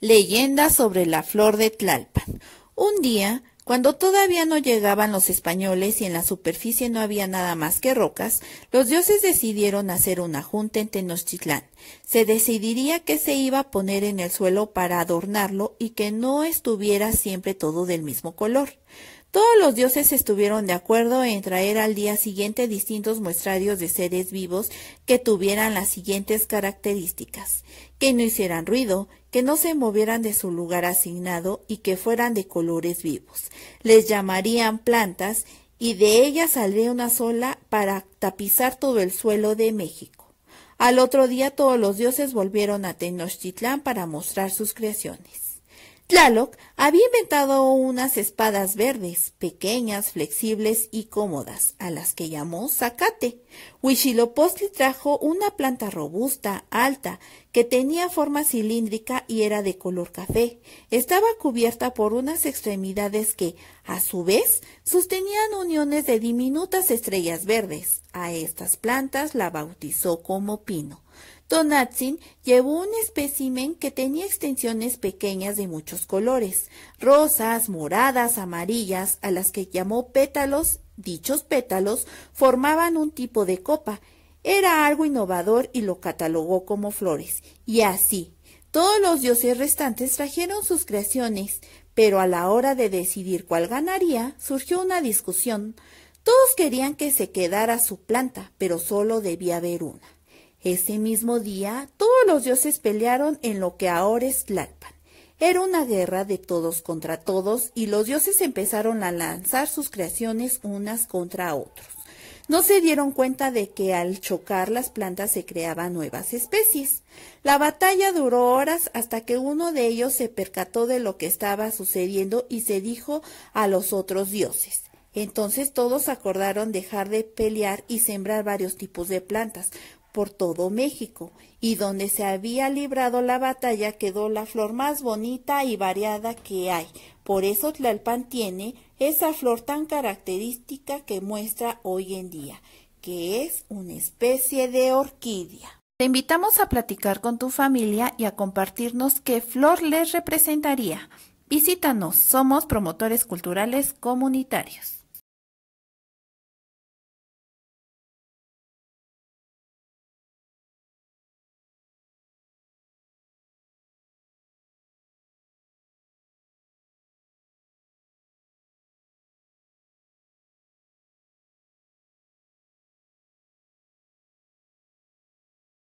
Leyenda sobre la flor de Tlalpan. Un día, cuando todavía no llegaban los españoles y en la superficie no había nada más que rocas, los dioses decidieron hacer una junta en Tenochtitlán. Se decidiría qué se iba a poner en el suelo para adornarlo y que no estuviera siempre todo del mismo color. Todos los dioses estuvieron de acuerdo en traer al día siguiente distintos muestrarios de seres vivos que tuvieran las siguientes características, que no hicieran ruido, que no se movieran de su lugar asignado y que fueran de colores vivos. Les llamarían plantas y de ellas saldría una sola para tapizar todo el suelo de México. Al otro día todos los dioses volvieron a Tenochtitlán para mostrar sus creaciones. Tlaloc había inventado unas espadas verdes, pequeñas, flexibles y cómodas, a las que llamó zacate. Huichilopochtli trajo una planta robusta, alta, que tenía forma cilíndrica y era de color café. Estaba cubierta por unas extremidades que, a su vez, sostenían uniones de diminutas estrellas verdes. A estas plantas la bautizó como pino. Donatzin llevó un espécimen que tenía extensiones pequeñas de muchos colores, rosas, moradas, amarillas, a las que llamó pétalos. Dichos pétalos formaban un tipo de copa. Era algo innovador y lo catalogó como flores. Y así, todos los dioses restantes trajeron sus creaciones, pero a la hora de decidir cuál ganaría, surgió una discusión. Todos querían que se quedara su planta, pero solo debía haber una. Ese mismo día, todos los dioses pelearon en lo que ahora es Tlalpan. Era una guerra de todos contra todos y los dioses empezaron a lanzar sus creaciones unas contra otros. No se dieron cuenta de que al chocar las plantas se creaban nuevas especies. La batalla duró horas hasta que uno de ellos se percató de lo que estaba sucediendo y se dijo a los otros dioses. Entonces todos acordaron dejar de pelear y sembrar varios tipos de plantas por todo México, y donde se había librado la batalla quedó la flor más bonita y variada que hay. Por eso Tlalpan tiene esa flor tan característica que muestra hoy en día, que es una especie de orquídea. Te invitamos a platicar con tu familia y a compartirnos qué flor les representaría. Visítanos, somos promotores culturales comunitarios.